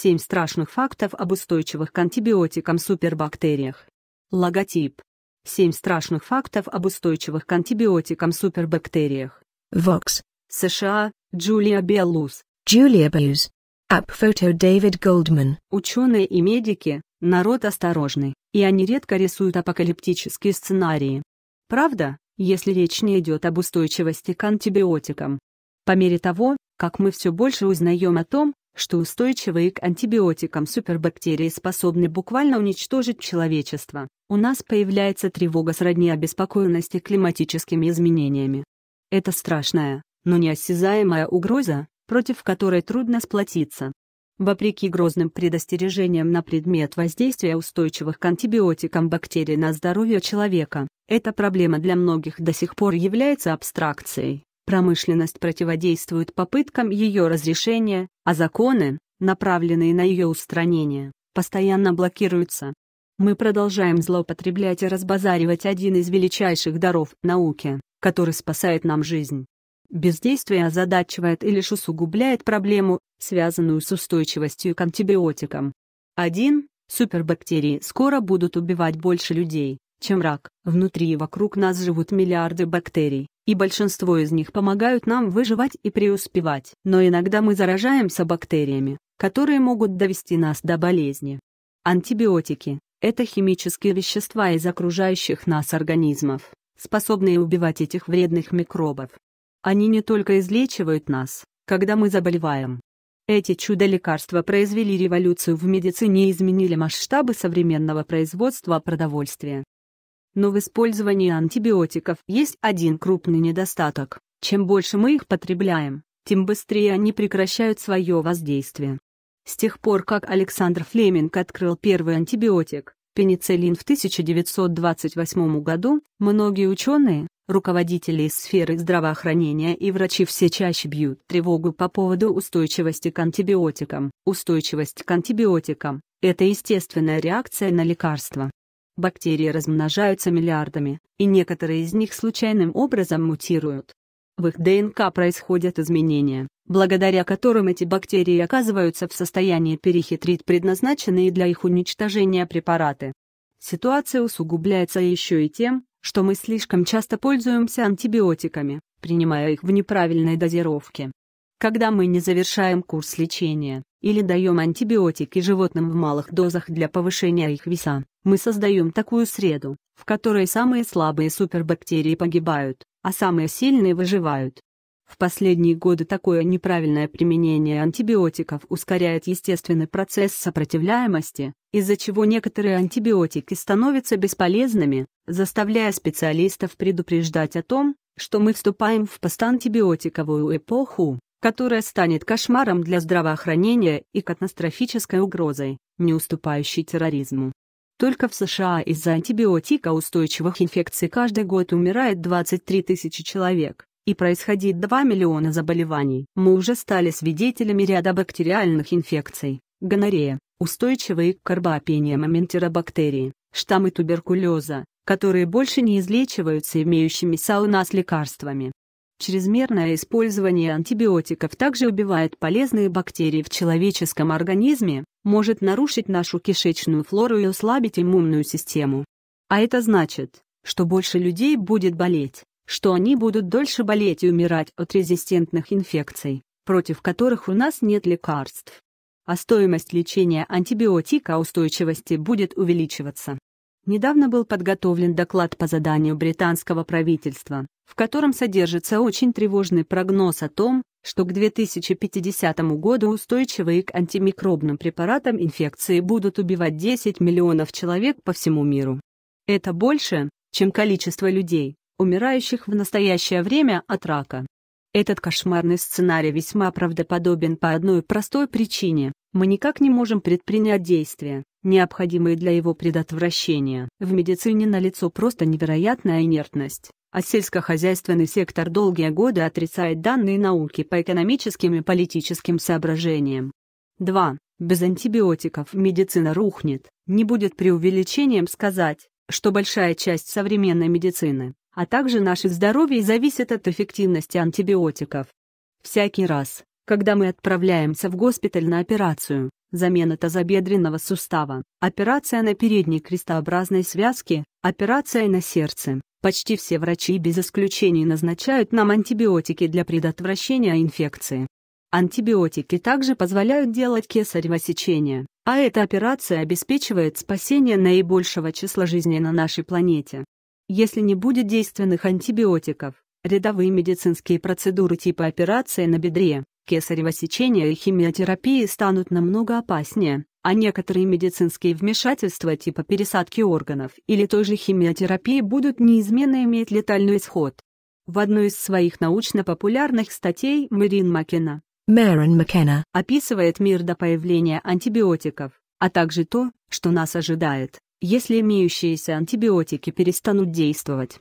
7 страшных фактов об устойчивых к антибиотикам супербактериях. Логотип. 7 страшных фактов об устойчивых к антибиотикам супербактериях. Vox. США. Джулия Беллус. Джулия Беллус. Апфото Дэвид Голдман. Ученые и медики, народ осторожный, и они редко рисуют апокалиптические сценарии. Правда, если речь не идет об устойчивости к антибиотикам. По мере того, как мы все больше узнаем о том, что устойчивые к антибиотикам супербактерии способны буквально уничтожить человечество, у нас появляется тревога сродни обеспокоенности климатическими изменениями. Это страшная, но неосязаемая угроза, против которой трудно сплотиться. Вопреки грозным предостережениям на предмет воздействия устойчивых к антибиотикам бактерий на здоровье человека, эта проблема для многих до сих пор является абстракцией. Промышленность противодействует попыткам ее разрешения, а законы, направленные на ее устранение, постоянно блокируются. Мы продолжаем злоупотреблять и разбазаривать один из величайших даров науки, который спасает нам жизнь. Бездействие озадачивает и лишь усугубляет проблему, связанную с устойчивостью к антибиотикам. 1. Супербактерии скоро будут убивать больше людей, чем рак. Внутри и вокруг нас живут миллиарды бактерий, и большинство из них помогают нам выживать и преуспевать. Но иногда мы заражаемся бактериями, которые могут довести нас до болезни. Антибиотики – это химические вещества из окружающих нас организмов, способные убивать этих вредных микробов. Они не только излечивают нас, когда мы заболеваем. Эти чудо-лекарства произвели революцию в медицине и изменили масштабы современного производства продовольствия. Но в использовании антибиотиков есть один крупный недостаток. Чем больше мы их потребляем, тем быстрее они прекращают свое воздействие. С тех пор, как Александр Флеминг открыл первый антибиотик, пенициллин в 1928 году, многие ученые, руководители из сферы здравоохранения и врачи все чаще бьют тревогу по поводу устойчивости к антибиотикам. Устойчивость к антибиотикам – это естественная реакция на лекарства. Бактерии размножаются миллиардами, и некоторые из них случайным образом мутируют. В их ДНК происходят изменения, благодаря которым эти бактерии оказываются в состоянии перехитрить предназначенные для их уничтожения препараты. Ситуация усугубляется еще и тем, что мы слишком часто пользуемся антибиотиками, принимая их в неправильной дозировке. Когда мы не завершаем курс лечения, или даем антибиотики животным в малых дозах для повышения их веса, мы создаем такую среду, в которой самые слабые супербактерии погибают, а самые сильные выживают. В последние годы такое неправильное применение антибиотиков ускоряет естественный процесс сопротивляемости, из-за чего некоторые антибиотики становятся бесполезными, заставляя специалистов предупреждать о том, что мы вступаем в постантибиотиковую эпоху, которая станет кошмаром для здравоохранения и катастрофической угрозой, не уступающей терроризму. Только в США из-за антибиотика-устойчивых инфекций каждый год умирает 23 тысячи человек, и происходит 2 миллиона заболеваний. Мы уже стали свидетелями ряда бактериальных инфекций, гонорея, устойчивые к карбопениям ментеробактерии, штаммы туберкулеза, которые больше не излечиваются имеющимися у нас лекарствами. Чрезмерное использование антибиотиков также убивает полезные бактерии в человеческом организме, может нарушить нашу кишечную флору и ослабить иммунную систему. А это значит, что больше людей будет болеть, что они будут дольше болеть и умирать от резистентных инфекций, против которых у нас нет лекарств. А стоимость лечения антибиотика устойчивости будет увеличиваться. Недавно был подготовлен доклад по заданию британского правительства, в котором содержится очень тревожный прогноз о том, что к 2050 году устойчивые к антимикробным препаратам инфекции будут убивать 10 миллионов человек по всему миру. Это больше, чем количество людей, умирающих в настоящее время от рака. Этот кошмарный сценарий весьма правдоподобен по одной простой причине – мы никак не можем предпринять действия, необходимые для его предотвращения. В медицине налицо просто невероятная инертность, а сельскохозяйственный сектор долгие годы отрицает данные науки по экономическим и политическим соображениям. 2. Без антибиотиков медицина рухнет. Не будет преувеличением сказать, что большая часть современной медицины, а также наше здоровье зависит от эффективности антибиотиков. Всякий раз, когда мы отправляемся в госпиталь на операцию, замена тазобедренного сустава, операция на передней крестообразной связке, операция на сердце. Почти все врачи без исключений назначают нам антибиотики для предотвращения инфекции. Антибиотики также позволяют делать кесарево сечение, а эта операция обеспечивает спасение наибольшего числа жизней на нашей планете. Если не будет действенных антибиотиков, рядовые медицинские процедуры типа операции на бедре, кесарево сечения и химиотерапии станут намного опаснее, а некоторые медицинские вмешательства типа пересадки органов или той же химиотерапии будут неизменно иметь летальный исход. В одной из своих научно-популярных статей Мэрин Маккена Мэрин Маккена описывает мир до появления антибиотиков, а также то, что нас ожидает, если имеющиеся антибиотики перестанут действовать.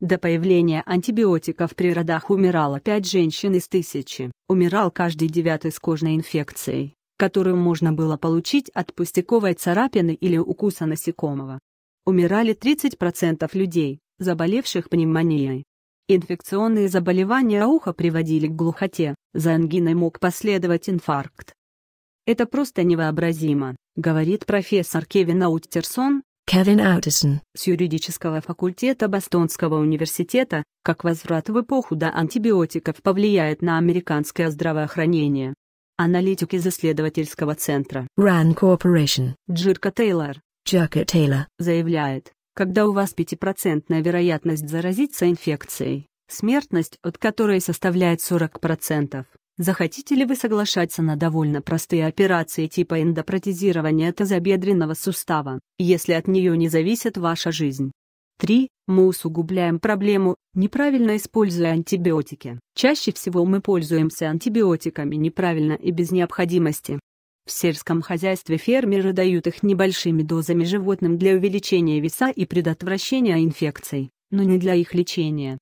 До появления антибиотиков при родах умирало 5 женщин из тысячи, умирал каждый девятый с кожной инфекцией, которую можно было получить от пустяковой царапины или укуса насекомого. Умирали 30% людей, заболевших пневмонией. Инфекционные заболевания уха приводили к глухоте, за ангиной мог последовать инфаркт. «Это просто невообразимо», — говорит профессор Кевин Аутерсон. Кевин Аутисон с юридического факультета Бостонского университета, как возврат в эпоху до антибиотиков повлияет на американское здравоохранение. Аналитик из исследовательского центра RAN Corporation Джирка Тейлор Джака Тейлор заявляет, когда у вас 5% вероятность заразиться инфекцией, смертность от которой составляет 40%, Захотите ли вы соглашаться на довольно простые операции типа эндопротезирования тазобедренного сустава, если от нее не зависит ваша жизнь? 3. Мы усугубляем проблему, неправильно используя антибиотики. Чаще всего мы пользуемся антибиотиками неправильно и без необходимости. В сельском хозяйстве фермеры дают их небольшими дозами животным для увеличения веса и предотвращения инфекций, но не для их лечения.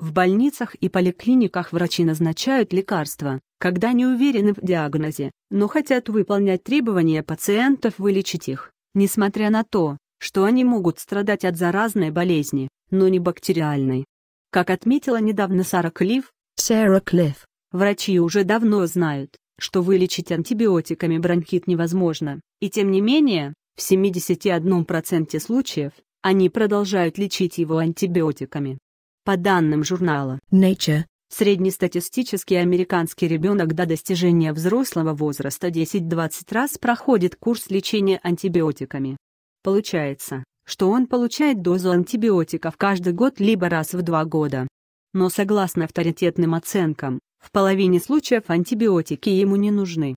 В больницах и поликлиниках врачи назначают лекарства, когда не уверены в диагнозе, но хотят выполнять требования пациентов вылечить их, несмотря на то, что они могут страдать от заразной болезни, но не бактериальной. Как отметила недавно Сара Клифф, Сара Клифф, врачи уже давно знают, что вылечить антибиотиками бронхит невозможно, и тем не менее, в 71% случаев они продолжают лечить его антибиотиками. По данным журнала Nature, среднестатистический американский ребенок до достижения взрослого возраста 10-20 раз проходит курс лечения антибиотиками. Получается, что он получает дозу антибиотиков каждый год либо раз в два года. Но согласно авторитетным оценкам, в половине случаев антибиотики ему не нужны.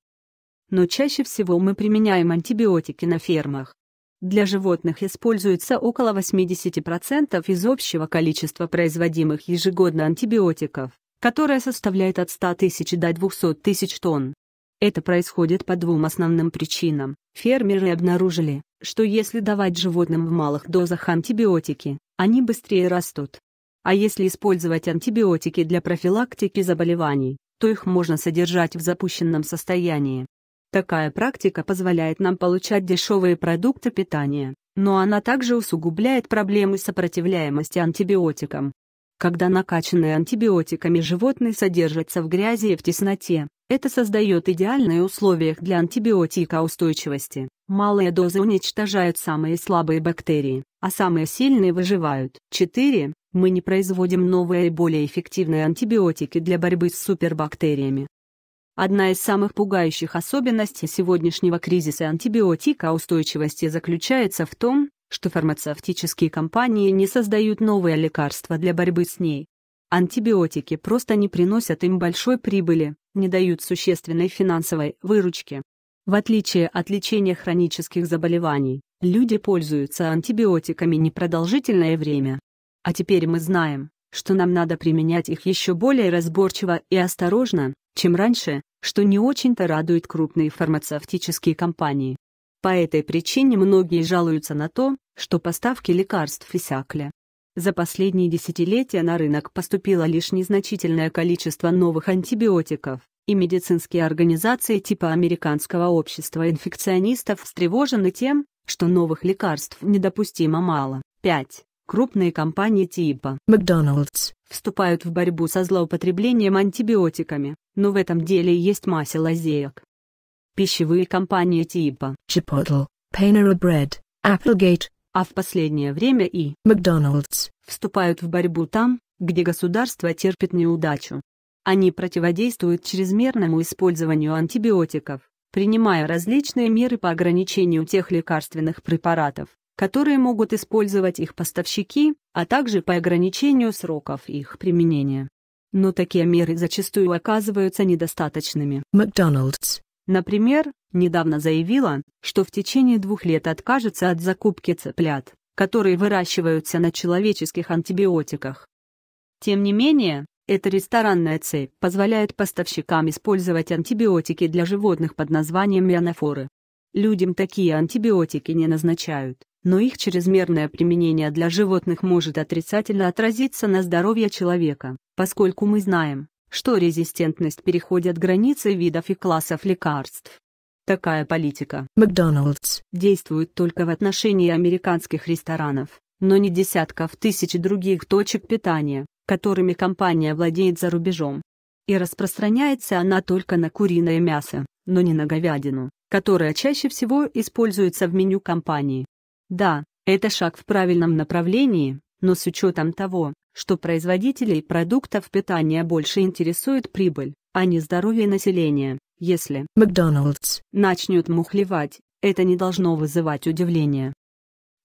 Но чаще всего мы применяем антибиотики на фермах, для животных используется около 80% из общего количества производимых ежегодно антибиотиков, которое составляет от 100 тысяч до 200 тысяч тонн. Это происходит по двум основным причинам. Фермеры обнаружили, что если давать животным в малых дозах антибиотики, они быстрее растут. А если использовать антибиотики для профилактики заболеваний, то их можно содержать в запущенном состоянии. Такая практика позволяет нам получать дешевые продукты питания, но она также усугубляет проблемы сопротивляемости антибиотикам. Когда накачанные антибиотиками животные содержатся в грязи и в тесноте, это создает идеальные условия для антибиотика устойчивости. Малые дозы уничтожают самые слабые бактерии, а самые сильные выживают. 4. Мы не производим новые и более эффективные антибиотики для борьбы с супербактериями. Одна из самых пугающих особенностей сегодняшнего кризиса антибиотика устойчивости заключается в том, что фармацевтические компании не создают новые лекарства для борьбы с ней. Антибиотики просто не приносят им большой прибыли, не дают существенной финансовой выручки. В отличие от лечения хронических заболеваний, люди пользуются антибиотиками непродолжительное время. А теперь мы знаем, что нам надо применять их еще более разборчиво и осторожно, чем раньше, что не очень-то радует крупные фармацевтические компании. По этой причине многие жалуются на то, что поставки лекарств иссякли. За последние десятилетия на рынок поступило лишь незначительное количество новых антибиотиков, и медицинские организации типа Американского общества инфекционистов встревожены тем, что новых лекарств недопустимо мало. 5. Крупные компании типа McDonald's, вступают в борьбу со злоупотреблением антибиотиками, но в этом деле есть масса лазеек. Пищевые компании типа Chipotle, Panera Bread, Applegate, а в последнее время и McDonald's вступают в борьбу там, где государство терпит неудачу. Они противодействуют чрезмерному использованию антибиотиков, принимая различные меры по ограничению тех лекарственных препаратов, которые могут использовать их поставщики, а также по ограничению сроков их применения. Но такие меры зачастую оказываются недостаточными. Макдоналдс, например, недавно заявила, что в течение двух лет откажется от закупки цыплят, которые выращиваются на человеческих антибиотиках. Тем не менее, эта ресторанная цепь позволяет поставщикам использовать антибиотики для животных под названием мианофоры. Людям такие антибиотики не назначают но их чрезмерное применение для животных может отрицательно отразиться на здоровье человека, поскольку мы знаем, что резистентность переходит границы видов и классов лекарств. Такая политика Макдоналдс действует только в отношении американских ресторанов, но не десятков тысяч других точек питания, которыми компания владеет за рубежом. И распространяется она только на куриное мясо, но не на говядину, которая чаще всего используется в меню компании. Да, это шаг в правильном направлении, но с учетом того, что производителей продуктов питания больше интересует прибыль, а не здоровье населения, если Макдоналдс начнет мухлевать, это не должно вызывать удивления.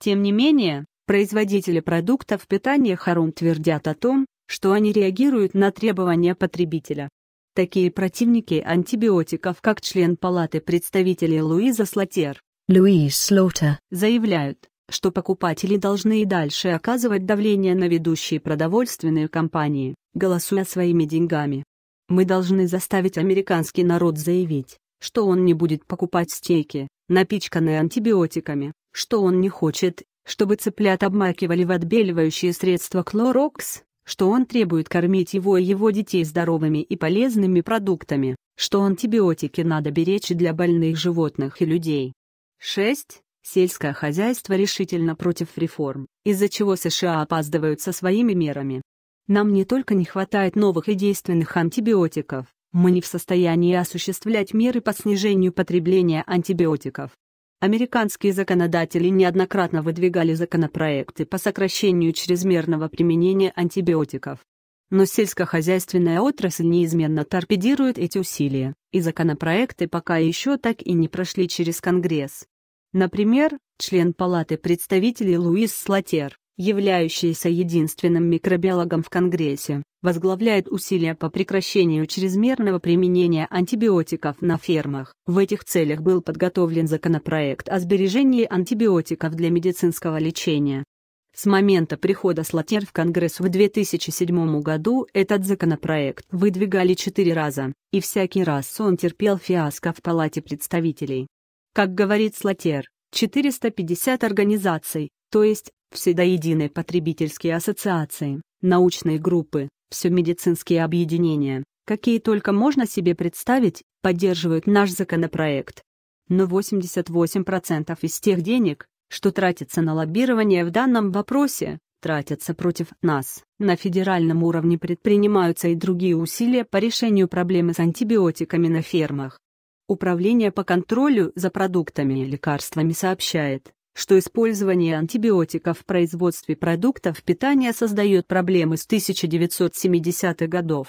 Тем не менее, производители продуктов питания Харум твердят о том, что они реагируют на требования потребителя. Такие противники антибиотиков, как член Палаты представителей Луиза Слотер, Луис Слота заявляют, что покупатели должны и дальше оказывать давление на ведущие продовольственные компании, голосуя своими деньгами. Мы должны заставить американский народ заявить, что он не будет покупать стейки, напичканные антибиотиками, что он не хочет, чтобы цыплят обмакивали в отбеливающие средства Клорокс, что он требует кормить его и его детей здоровыми и полезными продуктами, что антибиотики надо беречь для больных животных и людей, 6. Сельское хозяйство решительно против реформ, из-за чего США опаздывают со своими мерами. Нам не только не хватает новых и действенных антибиотиков, мы не в состоянии осуществлять меры по снижению потребления антибиотиков. Американские законодатели неоднократно выдвигали законопроекты по сокращению чрезмерного применения антибиотиков. Но сельскохозяйственная отрасль неизменно торпедирует эти усилия, и законопроекты пока еще так и не прошли через Конгресс. Например, член Палаты представителей Луис Слотер, являющийся единственным микробиологом в Конгрессе, возглавляет усилия по прекращению чрезмерного применения антибиотиков на фермах. В этих целях был подготовлен законопроект о сбережении антибиотиков для медицинского лечения, с момента прихода Слотер в Конгресс в 2007 году этот законопроект выдвигали четыре раза, и всякий раз он терпел фиаско в Палате представителей. Как говорит Слотер, 450 организаций, то есть все до потребительские ассоциации, научные группы, все медицинские объединения, какие только можно себе представить, поддерживают наш законопроект. Но 88% из тех денег, что тратится на лоббирование в данном вопросе, тратятся против нас. На федеральном уровне предпринимаются и другие усилия по решению проблемы с антибиотиками на фермах. Управление по контролю за продуктами и лекарствами сообщает, что использование антибиотиков в производстве продуктов питания создает проблемы с 1970-х годов.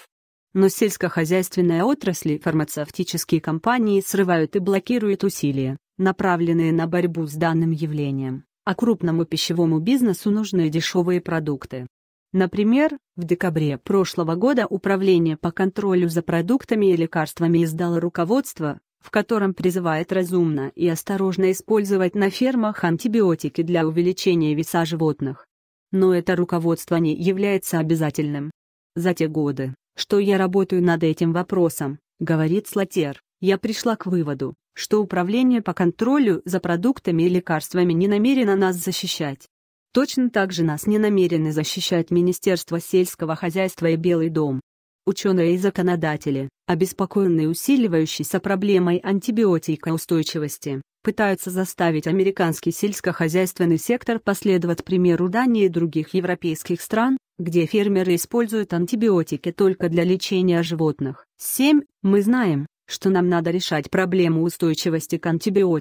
Но сельскохозяйственная отрасли и фармацевтические компании срывают и блокируют усилия направленные на борьбу с данным явлением, а крупному пищевому бизнесу нужны дешевые продукты. Например, в декабре прошлого года Управление по контролю за продуктами и лекарствами издало руководство, в котором призывает разумно и осторожно использовать на фермах антибиотики для увеличения веса животных. Но это руководство не является обязательным. За те годы, что я работаю над этим вопросом, говорит Слотер, я пришла к выводу, что Управление по контролю за продуктами и лекарствами не намерено нас защищать. Точно так же нас не намерены защищать Министерство сельского хозяйства и Белый дом. Ученые и законодатели, обеспокоенные усиливающейся проблемой антибиотикоустойчивости, пытаются заставить американский сельскохозяйственный сектор последовать примеру Дании и других европейских стран, где фермеры используют антибиотики только для лечения животных. 7. Мы знаем, что нам надо решать проблему устойчивости к антибиотикам.